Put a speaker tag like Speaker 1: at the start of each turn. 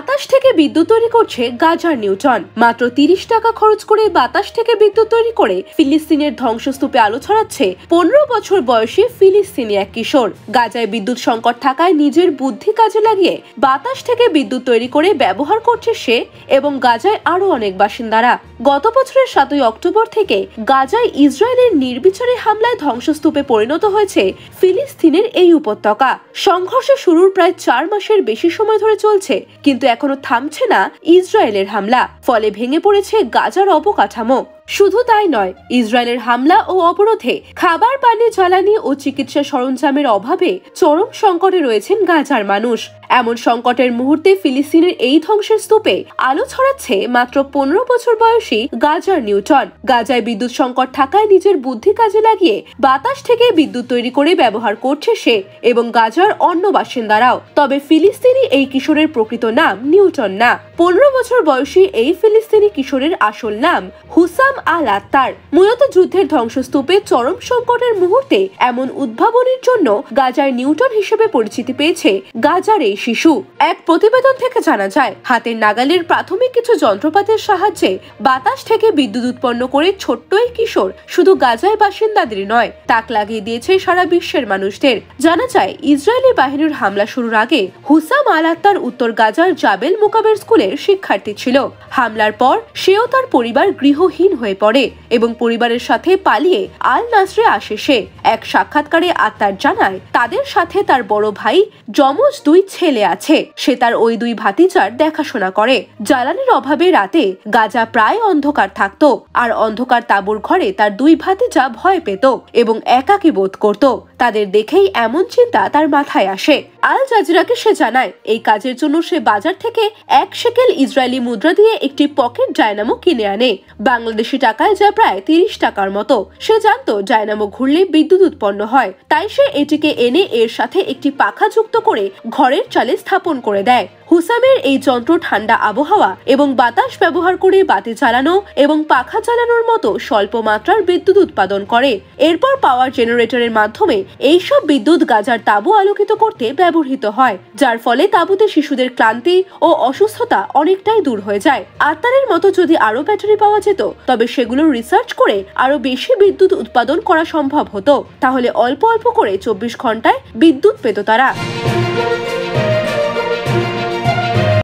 Speaker 1: বাতাস থেকে বিদ্যুৎ তৈরি করছে গাজার নিউটন মাত্র তিরিশ টাকা খরচ করে বাতাস থেকে বিদ্যুৎ তৈরি করে ফিলিস্তিনের ধ্বংসস্তূপে আলো ছড়াচ্ছে পনেরো বছর বয়সী ফিলিস্তিনি এক কিশোর গাজায় বিদ্যুৎ সংকট থাকায় নিজের বুদ্ধি কাজে লাগিয়ে বাতাস থেকে বিদ্যুৎ তৈরি করে ব্যবহার করছে সে এবং গাজায় আরো অনেক বাসিন্দারা গত বছরের সাতই অক্টোবর থেকে গাজায় ইসরায়েলের নির্বিচারে হামলায় ধ্বংসস্তূপে পরিণত হয়েছে ফিলিস্তিনের এই উপত্যকা সংঘর্ষ শুরুর প্রায় চার মাসের বেশি সময় ধরে চলছে কিন্তু এখনো থামছে না ইসরায়েলের হামলা ফলে ভেঙে পড়েছে গাজার অবকাঠামো শুধু তাই নয় ইসরায়েলের হামলা ও অবরোধে খাবার পানি জ্বালানি ও চিকিৎসা সরঞ্জামের অভাবে চরম সংকটে রয়েছেন গাজার মানুষ এমন সংকটের মুহূর্তে ফিলিস্তিনের এই ধ্বংসের স্তূপে আলো ছড়াচ্ছে মাত্র পনেরো বছর বয়সী গাজার নিউটন গাজায় বিদ্যুৎ সংকট থাকায় নিজের বুদ্ধি কাজে লাগিয়ে বাতাস থেকে বিদ্যুৎ তৈরি করে ব্যবহার করছে সে এবং গাজার অন্য বাসিন্দারাও তবে ফিলিস্তিনি এই কিশোরের প্রকৃত নাম নিউটন না পনেরো বছর বয়সী এই ফিলিস্তিনি কিশোরের আসল নাম হুসাম আলা তার মূলত যুদ্ধের ধ্বংসস্তূপে চরম সংকটের মুহূর্তে এমন উদ্ভাবনের জন্য গাজার নিউটন হিসেবে পরিচিতি পেয়েছে গাজার এই শিশু এক প্রতিবেদন থেকে জানা যায় হাতের নাগালের প্রাথমিক কিছু যন্ত্রপাতির সাহায্যে বাতাস থেকে বিদ্যুৎ উৎপন্ন করে ছোট্ট এই কিশোর শুধু গাজায় বাসিন্দাদের নয় তাক লাগিয়ে দিয়েছে সারা বিশ্বের মানুষদের জানা যায় ইসরায়েলি বাহিনীর হামলা শুরুর আগে হুসাম আল আত্তার উত্তর গাজার জাবেল মোকাবের স্কুলের শিক্ষার্থী ছিল হামলার পর সেও তার পরিবার গৃহহীন হয়ে পড়ে এবং পরিবারের সাথে পালিয়ে আল নাসরে আসে সে এক সাক্ষাৎকারে আত্মার জানায় তাদের সাথে তার বড় ভাই যমজ দুই ছেলে আছে সে তার ওই দুই ভাতিজার দেখাশোনা করে জ্বালানির অভাবে রাতে গাজা প্রায় অন্ধকার থাকত আর অন্ধকার তাবুর ঘরে তার দুই ভাতিজা ভয় পেত এবং একাকী বোধ করত তাদের দেখেই এমন চিন্তা তার মাথায় আসে আল জাজিরাকে সে জানায় এই কাজের জন্য সে বাজার থেকে এক সেকেল ইসরায়েলি মুদ্রা দিয়ে একটি পকেট ডায়নামো কিনে আনে বাংলাদেশ বেশি টাকায় যা প্রায় তিরিশ টাকার মতো সে জানতো ডায়নামো ঘুরলে বিদ্যুৎ উৎপন্ন হয় তাই সে এটিকে এনে এর সাথে একটি পাখা যুক্ত করে ঘরের চালে স্থাপন করে দেয় হুসামের এই যন্ত্র ঠান্ডা আবহাওয়া এবং বাতাস ব্যবহার করে বাতি চালানো এবং পাখা চালানোর মতো স্বল্প মাত্রার বিদ্যুৎ উৎপাদন করে এরপর পাওয়ার জেনারেটরের মাধ্যমে এইসব বিদ্যুৎ গাজার তাবু আলোকিত করতে ব্যবহৃত হয় যার ফলে তাবুতে শিশুদের ক্লান্তি ও অসুস্থতা অনেকটাই দূর হয়ে যায় আত্মারের মতো যদি আরো ব্যাটারি পাওয়া যেত তবে সেগুলো রিসার্চ করে আরো বেশি বিদ্যুৎ উৎপাদন করা সম্ভব হতো তাহলে অল্প অল্প করে চব্বিশ ঘন্টায় বিদ্যুৎ পেত তারা